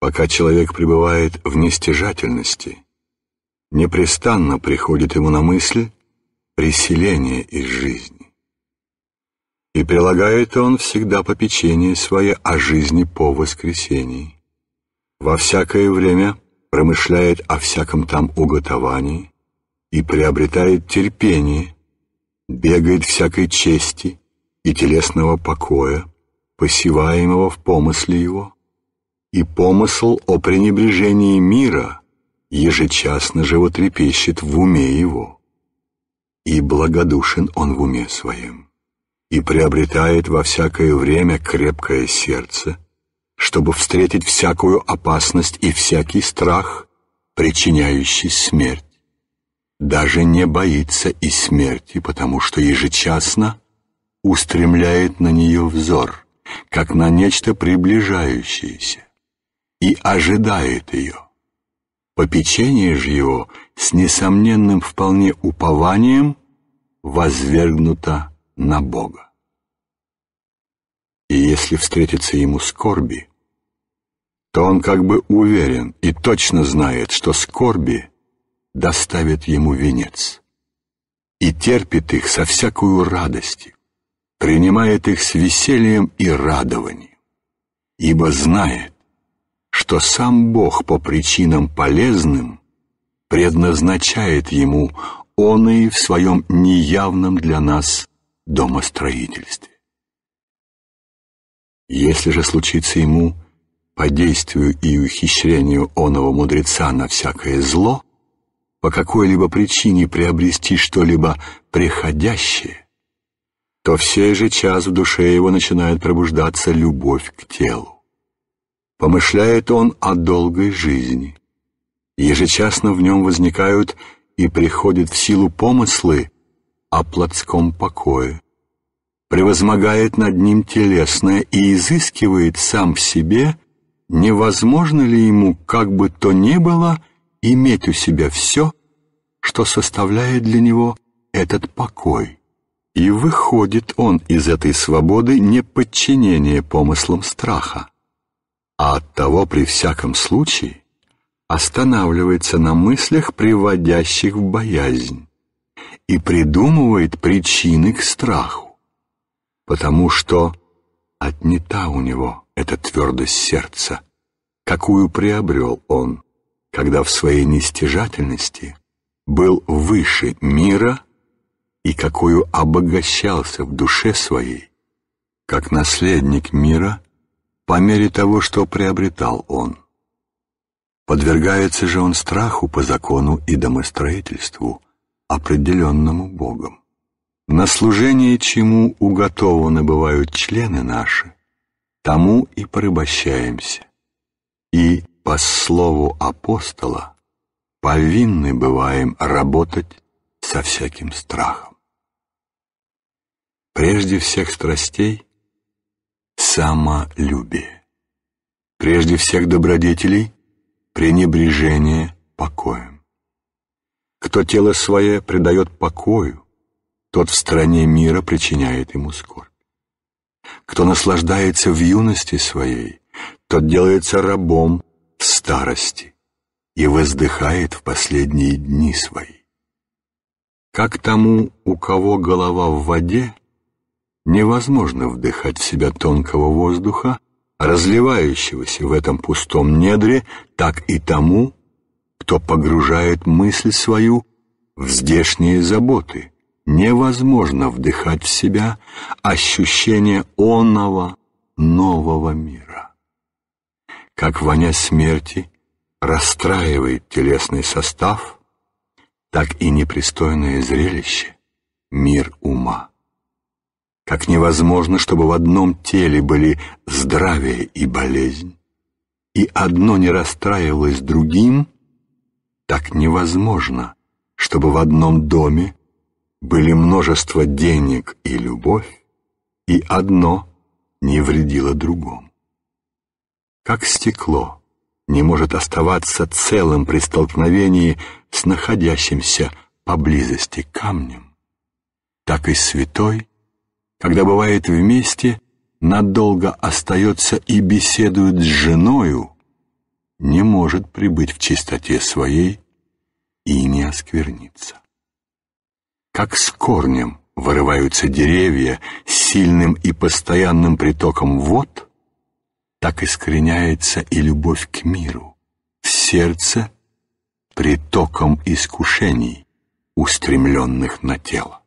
пока человек пребывает в нестяжательности. Непрестанно приходит ему на мысль преселение из жизни. И прилагает он всегда попечение свое о жизни по воскресении. Во всякое время промышляет о всяком там уготовании и приобретает терпение, бегает всякой чести и телесного покоя, посеваемого в помысле его, и помысл о пренебрежении мира ежечасно животрепещет в уме его. И благодушен он в уме своем, и приобретает во всякое время крепкое сердце, чтобы встретить всякую опасность и всякий страх, причиняющий смерть. Даже не боится и смерти, потому что ежечасно устремляет на нее взор, как на нечто приближающееся и ожидает ее. Попечение же его с несомненным вполне упованием возвергнуто на Бога. И если встретится ему скорби, то он как бы уверен и точно знает, что скорби доставит ему венец, и терпит их со всякую радостью, принимает их с весельем и радованием, ибо знает, что сам Бог по причинам полезным предназначает ему он и в своем неявном для нас домостроительстве. Если же случится ему по действию и ухищрению оного мудреца на всякое зло, по какой-либо причине приобрести что-либо приходящее, то в сей же час в душе его начинает пробуждаться любовь к телу помышляет он о долгой жизни. Ежечасно в нем возникают и приходят в силу помыслы о плотском покое. Превозмогает над ним телесное и изыскивает сам в себе, невозможно ли ему, как бы то ни было, иметь у себя все, что составляет для него этот покой. И выходит он из этой свободы не подчинение помыслам страха а от того при всяком случае останавливается на мыслях, приводящих в боязнь, и придумывает причины к страху, потому что отнята у него эта твердость сердца, какую приобрел он, когда в своей нестяжательности был выше мира и какую обогащался в душе своей, как наследник мира – по мере того, что приобретал он. Подвергается же он страху по закону и домостроительству, определенному Богом. На служение чему уготованы бывают члены наши, тому и порабощаемся. И, по слову апостола, повинны бываем работать со всяким страхом. Прежде всех страстей – самолюбие. Прежде всех добродетелей — пренебрежение покоем. Кто тело свое предает покою, тот в стране мира причиняет ему скорбь. Кто наслаждается в юности своей, тот делается рабом в старости и воздыхает в последние дни свои. Как тому, у кого голова в воде, невозможно вдыхать в себя тонкого воздуха, разливающегося в этом пустом недре, так и тому, кто погружает мысль свою в здешние заботы. Невозможно вдыхать в себя ощущение оного нового мира. Как воня смерти расстраивает телесный состав, так и непристойное зрелище — мир ума. Как невозможно, чтобы в одном теле были здравие и болезнь, и одно не расстраивалось другим, так невозможно, чтобы в одном доме были множество денег и любовь, и одно не вредило другому. Как стекло не может оставаться целым при столкновении с находящимся поблизости камнем, так и святой когда бывает вместе, надолго остается и беседует с женою, не может прибыть в чистоте своей и не оскверниться. Как с корнем вырываются деревья с сильным и постоянным притоком вод, так искореняется и любовь к миру в сердце притоком искушений, устремленных на тело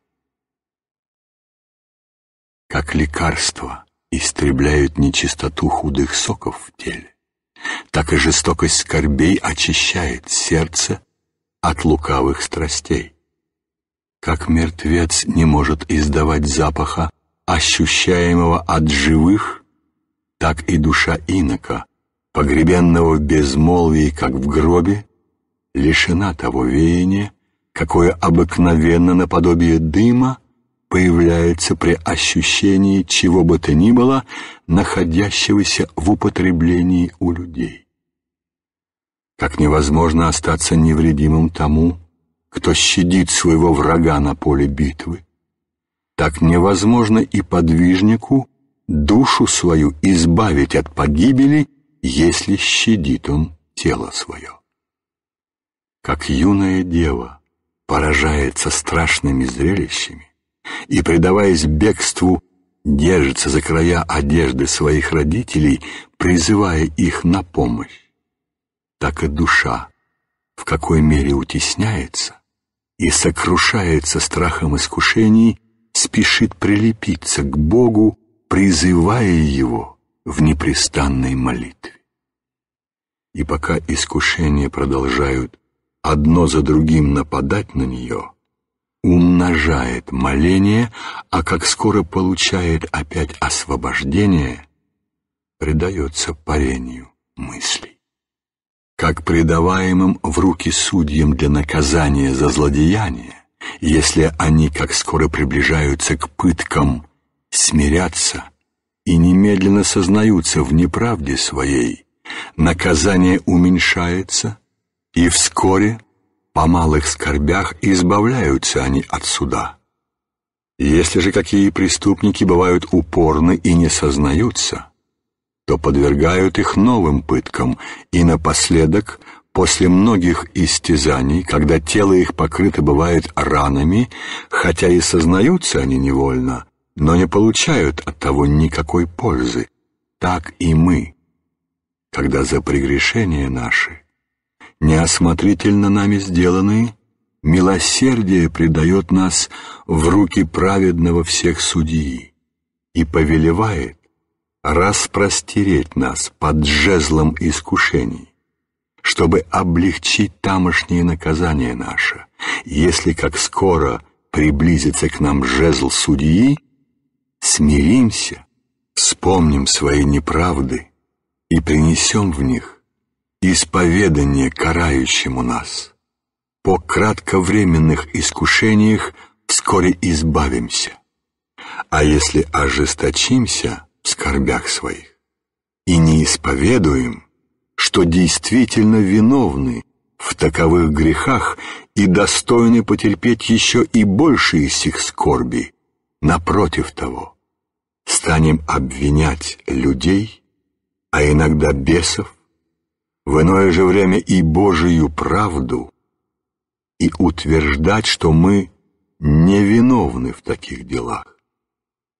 как лекарство истребляют нечистоту худых соков в теле, так и жестокость скорбей очищает сердце от лукавых страстей. Как мертвец не может издавать запаха, ощущаемого от живых, так и душа инока, погребенного в безмолвии, как в гробе, лишена того веяния, какое обыкновенно наподобие дыма появляется при ощущении чего бы то ни было, находящегося в употреблении у людей. Как невозможно остаться невредимым тому, кто щадит своего врага на поле битвы, так невозможно и подвижнику душу свою избавить от погибели, если щадит он тело свое. Как юная дева поражается страшными зрелищами, и, предаваясь бегству, держится за края одежды своих родителей, призывая их на помощь, так и душа в какой мере утесняется и сокрушается страхом искушений, спешит прилепиться к Богу, призывая Его в непрестанной молитве. И пока искушения продолжают одно за другим нападать на нее – умножает моление, а как скоро получает опять освобождение, предается парению мыслей. Как предаваемым в руки судьям для наказания за злодеяние, если они как скоро приближаются к пыткам, смирятся и немедленно сознаются в неправде своей, наказание уменьшается и вскоре по малых скорбях избавляются они от суда. Если же какие преступники бывают упорны и не сознаются, то подвергают их новым пыткам, и напоследок, после многих истязаний, когда тело их покрыто бывает ранами, хотя и сознаются они невольно, но не получают от того никакой пользы, так и мы, когда за прегрешения наши неосмотрительно нами сделанные, милосердие предает нас в руки праведного всех судьи и повелевает распростереть нас под жезлом искушений, чтобы облегчить тамошние наказания наше, если как скоро приблизится к нам жезл судьи, смиримся, вспомним свои неправды и принесем в них исповедание карающему нас. По кратковременных искушениях вскоре избавимся. А если ожесточимся в скорбях своих и не исповедуем, что действительно виновны в таковых грехах и достойны потерпеть еще и больше из их скорби, напротив того, станем обвинять людей, а иногда бесов, в иное же время и Божию правду, и утверждать, что мы невиновны в таких делах.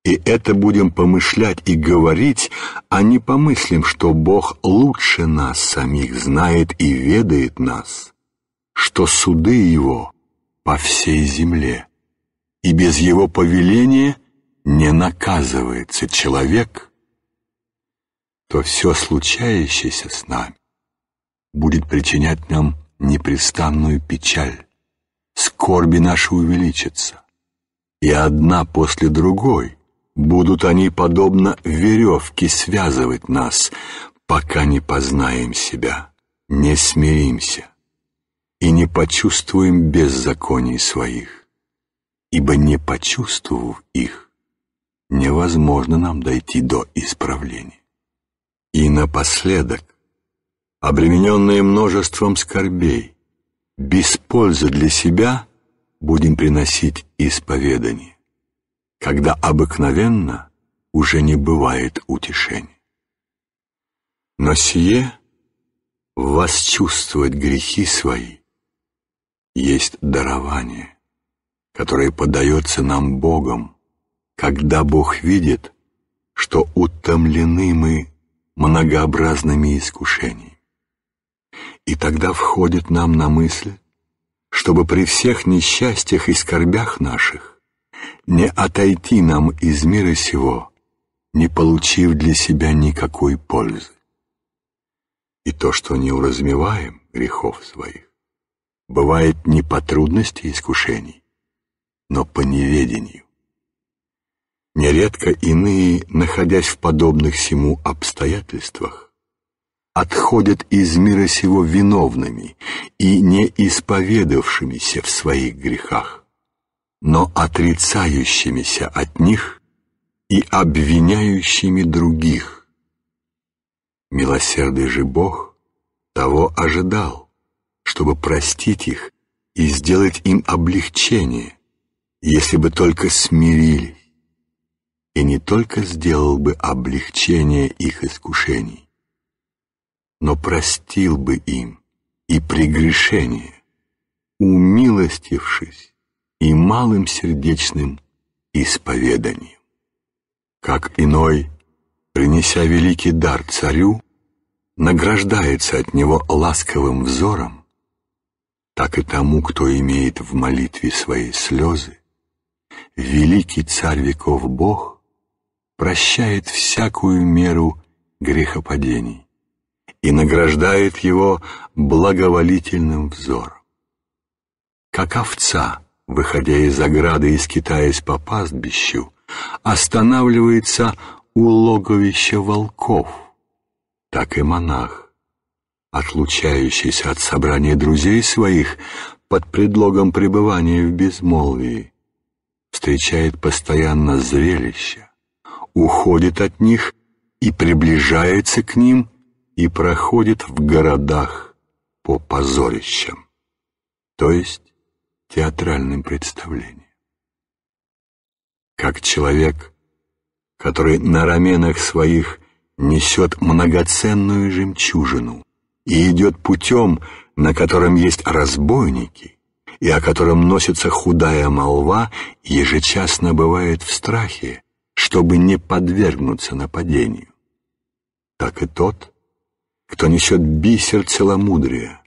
И это будем помышлять и говорить, а не помыслим, что Бог лучше нас самих знает и ведает нас, что суды Его по всей земле, и без Его повеления не наказывается человек, то все случающееся с нами будет причинять нам непрестанную печаль. Скорби наши увеличатся, и одна после другой будут они, подобно веревке, связывать нас, пока не познаем себя, не смиримся и не почувствуем беззаконий своих, ибо не почувствовав их, невозможно нам дойти до исправления. И напоследок, обремененные множеством скорбей, без пользы для себя будем приносить исповедание, когда обыкновенно уже не бывает утешения. Но сие восчувствовать грехи свои есть дарование, которое подается нам Богом, когда Бог видит, что утомлены мы многообразными искушениями. И тогда входит нам на мысль, чтобы при всех несчастьях и скорбях наших не отойти нам из мира сего, не получив для себя никакой пользы. И то, что не уразмеваем грехов своих, бывает не по трудности искушений, но по неведению. Нередко иные, находясь в подобных всему обстоятельствах, отходят из мира сего виновными и не исповедавшимися в своих грехах, но отрицающимися от них и обвиняющими других. Милосердный же Бог того ожидал, чтобы простить их и сделать им облегчение, если бы только смирились, и не только сделал бы облегчение их искушений, но простил бы им и прегрешение, умилостившись и малым сердечным исповеданием. Как иной, принеся великий дар царю, награждается от него ласковым взором, так и тому, кто имеет в молитве свои слезы, великий царь веков Бог прощает всякую меру грехопадений и награждает его благоволительным взором. Как овца, выходя из ограды и скитаясь по пастбищу, останавливается у логовища волков, так и монах, отлучающийся от собрания друзей своих под предлогом пребывания в безмолвии, встречает постоянно зрелища, уходит от них и приближается к ним – и проходит в городах по позорищам, то есть театральным представлениям. Как человек, который на раменах своих несет многоценную жемчужину и идет путем, на котором есть разбойники, и о котором носится худая молва, ежечасно бывает в страхе, чтобы не подвергнуться нападению. Так и тот, кто несет бисер целомудрия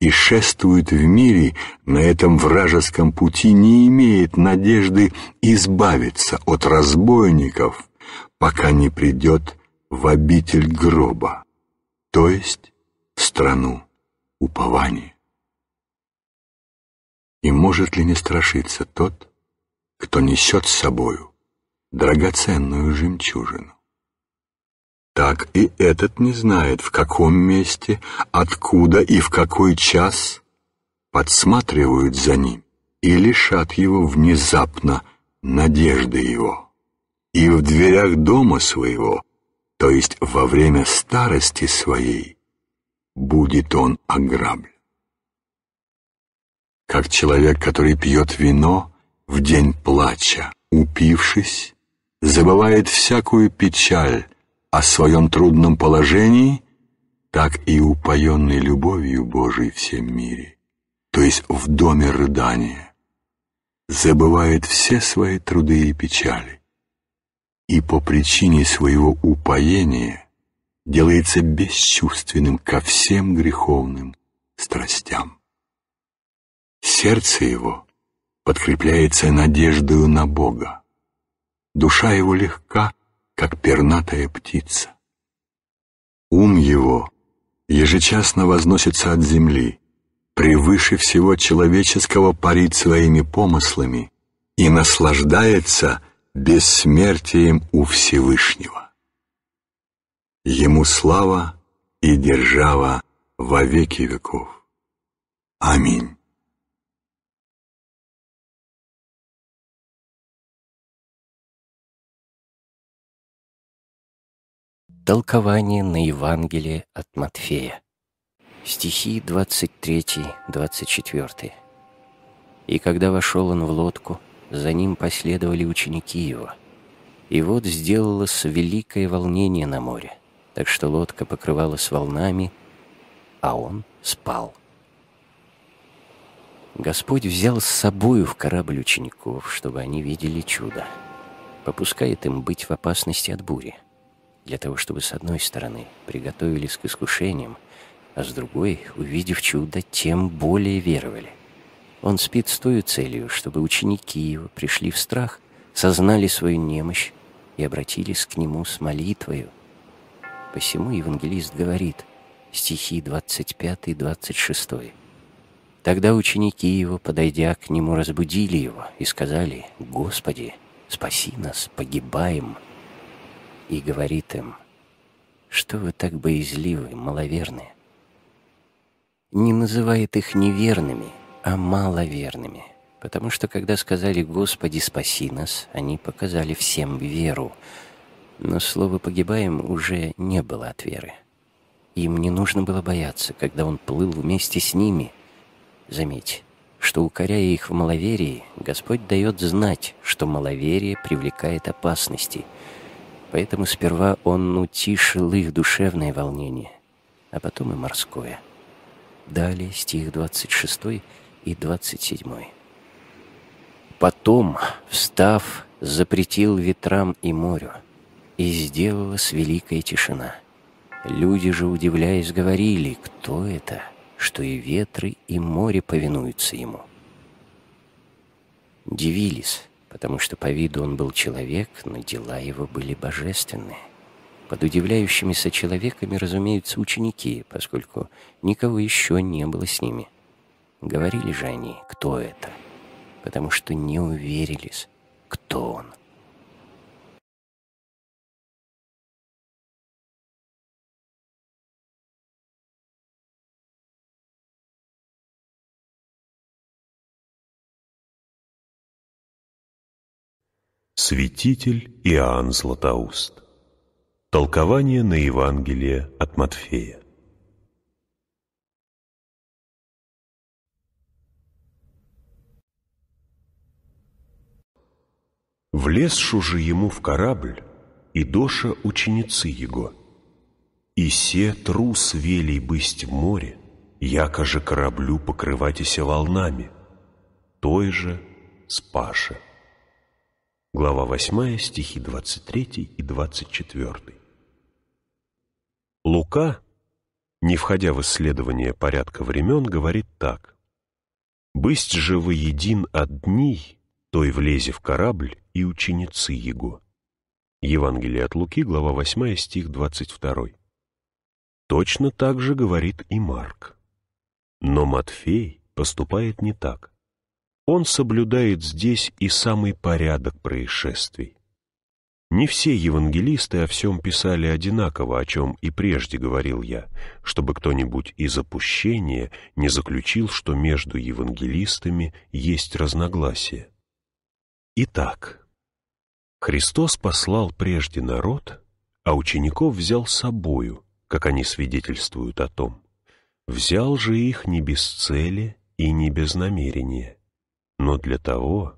и шествует в мире на этом вражеском пути, не имеет надежды избавиться от разбойников, пока не придет в обитель гроба, то есть в страну упования. И может ли не страшиться тот, кто несет с собою драгоценную жемчужину? так и этот не знает, в каком месте, откуда и в какой час подсматривают за ним и лишат его внезапно надежды его. И в дверях дома своего, то есть во время старости своей, будет он ограблен. Как человек, который пьет вино в день плача, упившись, забывает всякую печаль, о своем трудном положении, так и упоенный любовью Божией всем мире, то есть в доме рыдания, забывает все свои труды и печали, и по причине своего упоения делается бесчувственным ко всем греховным страстям. Сердце его подкрепляется надеждою на Бога, душа его легка как пернатая птица. Ум его ежечасно возносится от земли, превыше всего человеческого парит своими помыслами и наслаждается бессмертием у Всевышнего. Ему слава и держава во веки веков. Аминь. Толкование на Евангелие от Матфея. Стихи 23-24. «И когда вошел он в лодку, за ним последовали ученики его. И вот сделалось великое волнение на море, так что лодка покрывалась волнами, а он спал». Господь взял с собою в корабль учеников, чтобы они видели чудо. Попускает им быть в опасности от бури – для того, чтобы с одной стороны приготовились к искушениям, а с другой, увидев чудо, тем более веровали. Он спит с той целью, чтобы ученики его пришли в страх, сознали свою немощь и обратились к нему с молитвою. Посему евангелист говорит, стихи 25-26. Тогда ученики его, подойдя к нему, разбудили его и сказали, «Господи, спаси нас, погибаем!» и говорит им, «Что вы так боязливы, маловерны. Не называет их неверными, а маловерными, потому что, когда сказали «Господи, спаси нас», они показали всем веру, но слово «погибаем» уже не было от веры. Им не нужно было бояться, когда он плыл вместе с ними. Заметь, что, укоряя их в маловерии, Господь дает знать, что маловерие привлекает опасности — Поэтому сперва он утишил их душевное волнение, а потом и морское. Далее стих 26 и 27. «Потом, встав, запретил ветрам и морю, и сделалась великая тишина. Люди же, удивляясь, говорили, кто это, что и ветры, и море повинуются ему». Дивились, потому что по виду он был человек, но дела его были божественные. Под удивляющимися человеками, разумеется, ученики, поскольку никого еще не было с ними. Говорили же они, кто это, потому что не уверились, кто он. Святитель Иоанн Златоуст. Толкование на Евангелие от Матфея. Влезшу же ему в корабль, и доша ученицы его. И се трус велей бысть в море, якоже кораблю покрыватися волнами, той же спаше. Глава 8, стихи 23 и 24. Лука, не входя в исследование порядка времен, говорит так. «Бысть же вы един от дней, той влезе в корабль и ученицы его». Евангелие от Луки, глава 8, стих 22. Точно так же говорит и Марк. Но Матфей поступает не так он соблюдает здесь и самый порядок происшествий. Не все евангелисты о всем писали одинаково, о чем и прежде говорил я, чтобы кто-нибудь из опущения не заключил, что между евангелистами есть разногласия. Итак, Христос послал прежде народ, а учеников взял с собою, как они свидетельствуют о том. Взял же их не без цели и не без намерения но для того,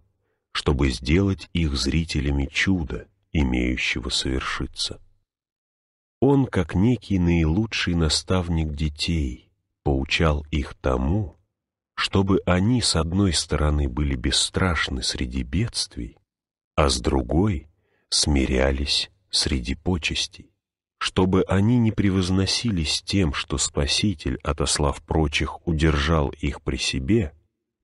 чтобы сделать их зрителями чуда, имеющего совершиться. Он, как некий наилучший наставник детей, поучал их тому, чтобы они, с одной стороны, были бесстрашны среди бедствий, а с другой — смирялись среди почестей, чтобы они не превозносились тем, что Спаситель, отослав прочих, удержал их при себе —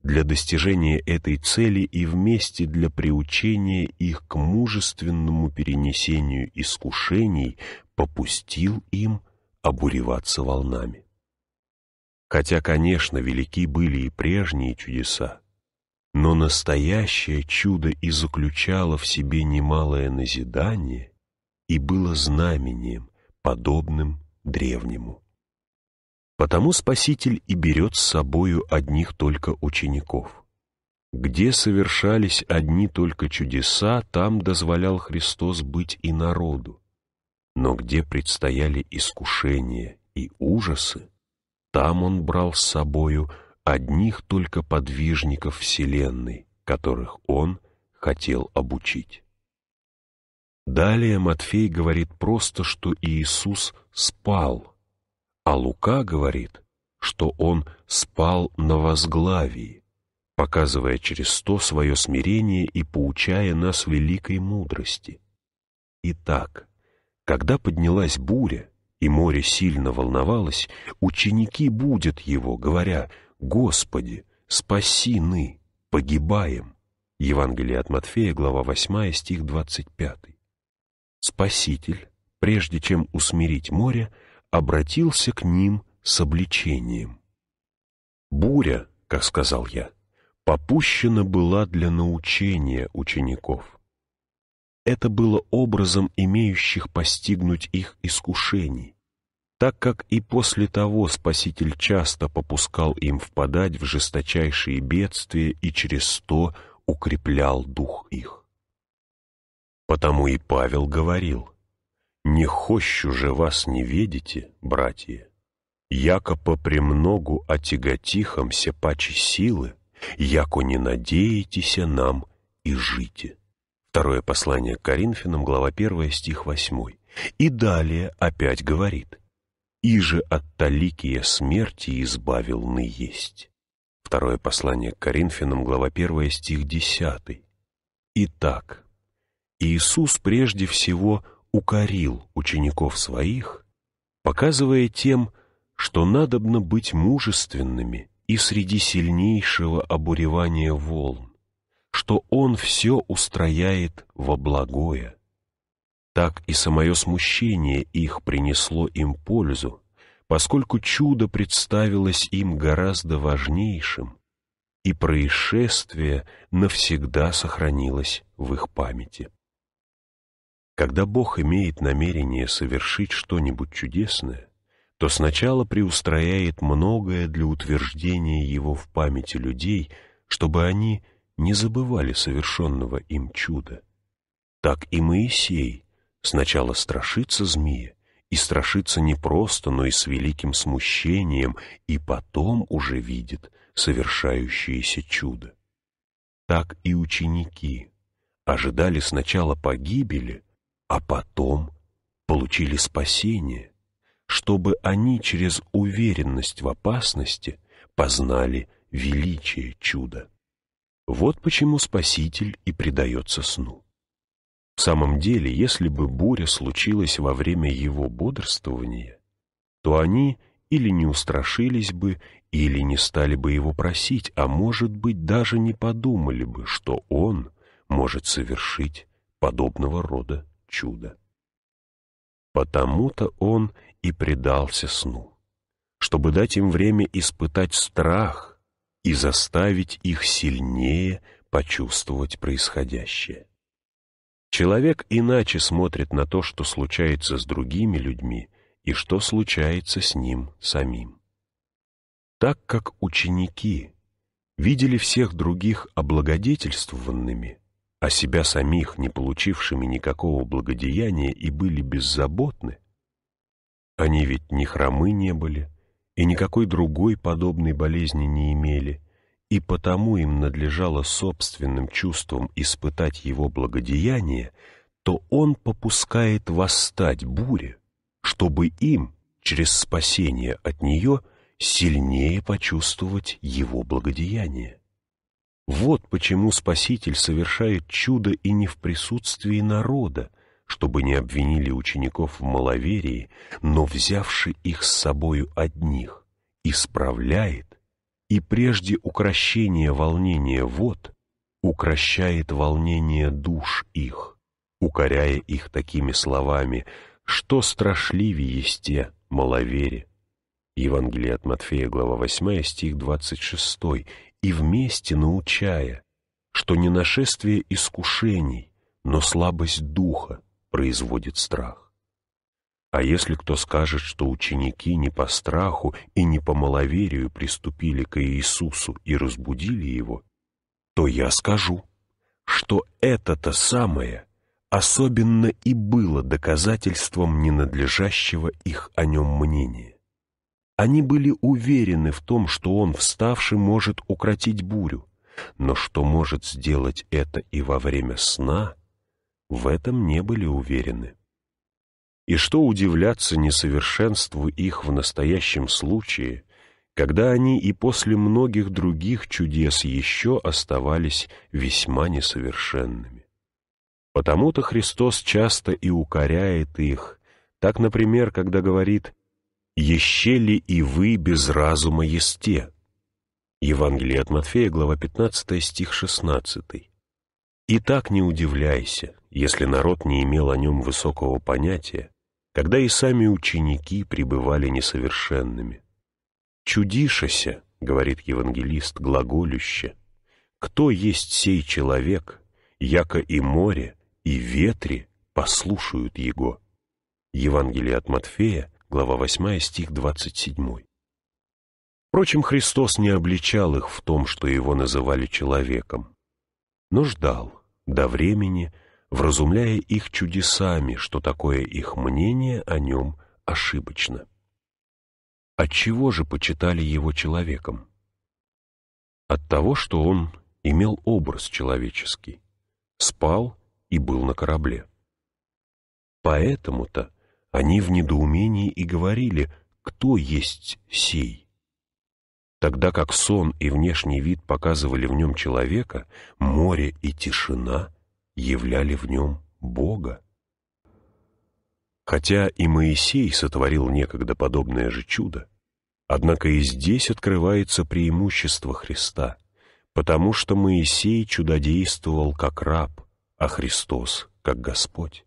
для достижения этой цели и вместе для приучения их к мужественному перенесению искушений попустил им обуреваться волнами. Хотя, конечно, велики были и прежние чудеса, но настоящее чудо и заключало в себе немалое назидание и было знамением, подобным древнему. Потому Спаситель и берет с собою одних только учеников. Где совершались одни только чудеса, там дозволял Христос быть и народу. Но где предстояли искушения и ужасы, там он брал с собою одних только подвижников Вселенной, которых он хотел обучить. Далее Матфей говорит просто, что Иисус спал – а Лука говорит, что он спал на возглавии, показывая через то свое смирение и поучая нас великой мудрости. Итак, когда поднялась буря, и море сильно волновалось, ученики будят его, говоря «Господи, спаси ны, погибаем». Евангелие от Матфея, глава 8, стих 25. Спаситель, прежде чем усмирить море, — обратился к ним с обличением. «Буря, — как сказал я, — попущена была для научения учеников. Это было образом имеющих постигнуть их искушений, так как и после того Спаситель часто попускал им впадать в жесточайшие бедствия и через сто укреплял дух их. Потому и Павел говорил — не хощу же вас не видите, братья, яко по попремногу отяготихомся паче силы, яко не надеетеся нам и жите. Второе послание к Коринфянам, глава 1, стих 8. И далее опять говорит, «И же от таликия смерти избавил ны есть». Второе послание к Коринфянам, глава 1, стих 10. Итак, Иисус прежде всего – укорил учеников своих, показывая тем, что надобно быть мужественными и среди сильнейшего обуревания волн, что он все устрояет во благое. Так и самое смущение их принесло им пользу, поскольку чудо представилось им гораздо важнейшим, и происшествие навсегда сохранилось в их памяти. Когда Бог имеет намерение совершить что-нибудь чудесное, то сначала преустрояет многое для утверждения его в памяти людей, чтобы они не забывали совершенного им чуда. Так и Моисей сначала страшится змея, и страшится не просто, но и с великим смущением, и потом уже видит совершающееся чудо. Так и ученики ожидали сначала погибели, а потом получили спасение, чтобы они через уверенность в опасности познали величие чуда. Вот почему Спаситель и предается сну. В самом деле, если бы буря случилась во время его бодрствования, то они или не устрашились бы, или не стали бы его просить, а, может быть, даже не подумали бы, что он может совершить подобного рода чудо. Потому-то он и предался сну, чтобы дать им время испытать страх и заставить их сильнее почувствовать происходящее. Человек иначе смотрит на то, что случается с другими людьми и что случается с ним самим. Так как ученики видели всех других облагодетельствованными – а себя самих, не получившими никакого благодеяния и были беззаботны, они ведь ни хромы не были, и никакой другой подобной болезни не имели, и потому им надлежало собственным чувством испытать его благодеяние, то он попускает восстать буре, чтобы им, через спасение от нее, сильнее почувствовать его благодеяние. Вот почему Спаситель совершает чудо и не в присутствии народа, чтобы не обвинили учеников в маловерии, но взявши их с собою одних, исправляет, и прежде укращения волнения вод, укрощает волнение душ их, укоряя их такими словами, что страшливее есте маловере. Евангелие от Матфея, глава 8, стих 26, и вместе научая, что не нашествие искушений, но слабость духа производит страх. А если кто скажет, что ученики не по страху и не по маловерию приступили к Иисусу и разбудили его, то я скажу, что это-то самое особенно и было доказательством ненадлежащего их о нем мнения. Они были уверены в том, что он, вставший, может укротить бурю. Но что может сделать это и во время сна, в этом не были уверены. И что удивляться несовершенству их в настоящем случае, когда они и после многих других чудес еще оставались весьма несовершенными. Потому-то Христос часто и укоряет их. Так, например, когда говорит «Еще ли и вы без разума есте?» Евангелие от Матфея, глава 15, стих 16. «И так не удивляйся, если народ не имел о нем высокого понятия, когда и сами ученики пребывали несовершенными. «Чудишася», — говорит евангелист, глаголюще, «кто есть сей человек, яко и море, и ветри послушают его». Евангелие от Матфея, глава 8, стих 27. Впрочем, Христос не обличал их в том, что его называли человеком, но ждал до времени, вразумляя их чудесами, что такое их мнение о нем ошибочно. Отчего же почитали его человеком? От того, что он имел образ человеческий, спал и был на корабле. Поэтому-то они в недоумении и говорили, кто есть сей. Тогда как сон и внешний вид показывали в нем человека, море и тишина являли в нем Бога. Хотя и Моисей сотворил некогда подобное же чудо, однако и здесь открывается преимущество Христа, потому что Моисей чудодействовал как раб, а Христос — как Господь.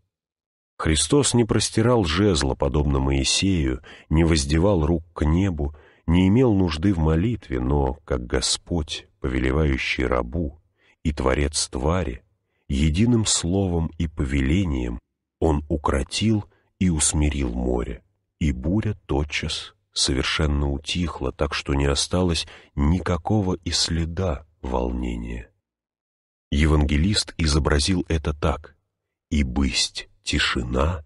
Христос не простирал жезла, подобно Моисею, не воздевал рук к небу, не имел нужды в молитве, но, как Господь, повелевающий рабу и Творец твари, единым словом и повелением Он укротил и усмирил море, и буря тотчас совершенно утихла, так что не осталось никакого и следа волнения. Евангелист изобразил это так «и бысть» Тишина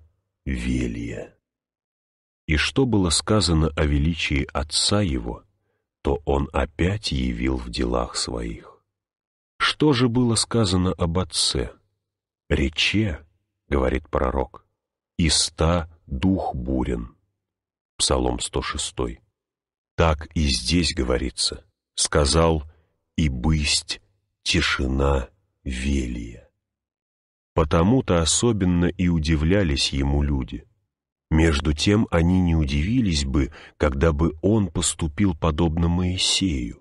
Велия. И что было сказано о величии Отца Его, то Он опять явил в делах Своих. Что же было сказано об Отце? «Рече», — говорит пророк, — «иста дух бурен». Псалом 106. Так и здесь говорится, сказал «и бысть тишина велия». Потому-то особенно и удивлялись ему люди. Между тем они не удивились бы, когда бы он поступил подобно Моисею.